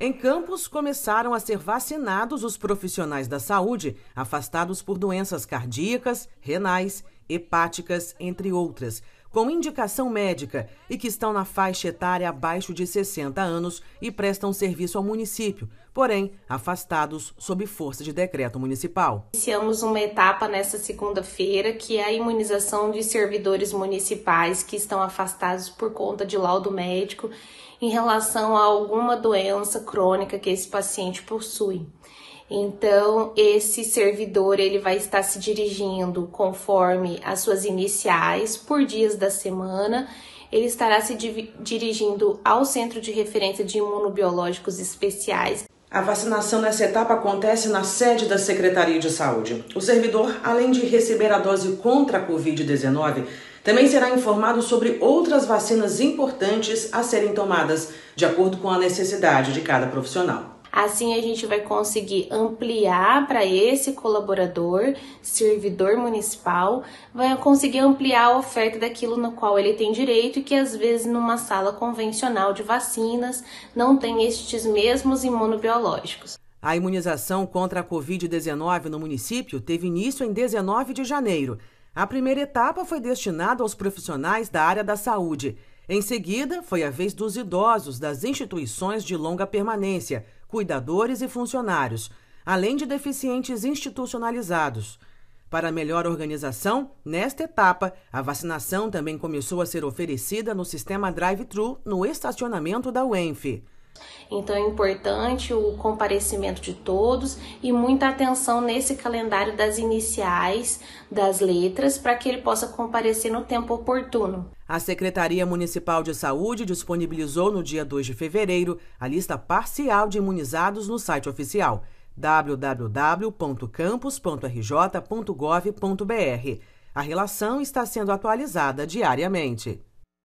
Em Campos, começaram a ser vacinados os profissionais da saúde afastados por doenças cardíacas, renais, hepáticas, entre outras com indicação médica e que estão na faixa etária abaixo de 60 anos e prestam serviço ao município, porém afastados sob força de decreto municipal. Iniciamos uma etapa nesta segunda-feira que é a imunização de servidores municipais que estão afastados por conta de laudo médico em relação a alguma doença crônica que esse paciente possui. Então, esse servidor ele vai estar se dirigindo conforme as suas iniciais por dias da semana. Ele estará se dirigindo ao Centro de Referência de Imunobiológicos Especiais. A vacinação nessa etapa acontece na sede da Secretaria de Saúde. O servidor, além de receber a dose contra a Covid-19, também será informado sobre outras vacinas importantes a serem tomadas, de acordo com a necessidade de cada profissional. Assim a gente vai conseguir ampliar para esse colaborador, servidor municipal, vai conseguir ampliar a oferta daquilo no qual ele tem direito e que às vezes numa sala convencional de vacinas não tem estes mesmos imunobiológicos. A imunização contra a Covid-19 no município teve início em 19 de janeiro. A primeira etapa foi destinada aos profissionais da área da saúde. Em seguida, foi a vez dos idosos das instituições de longa permanência cuidadores e funcionários, além de deficientes institucionalizados. Para melhor organização, nesta etapa, a vacinação também começou a ser oferecida no sistema drive-thru no estacionamento da UENF. Então é importante o comparecimento de todos e muita atenção nesse calendário das iniciais das letras para que ele possa comparecer no tempo oportuno. A Secretaria Municipal de Saúde disponibilizou no dia 2 de fevereiro a lista parcial de imunizados no site oficial www.campus.rj.gov.br. A relação está sendo atualizada diariamente.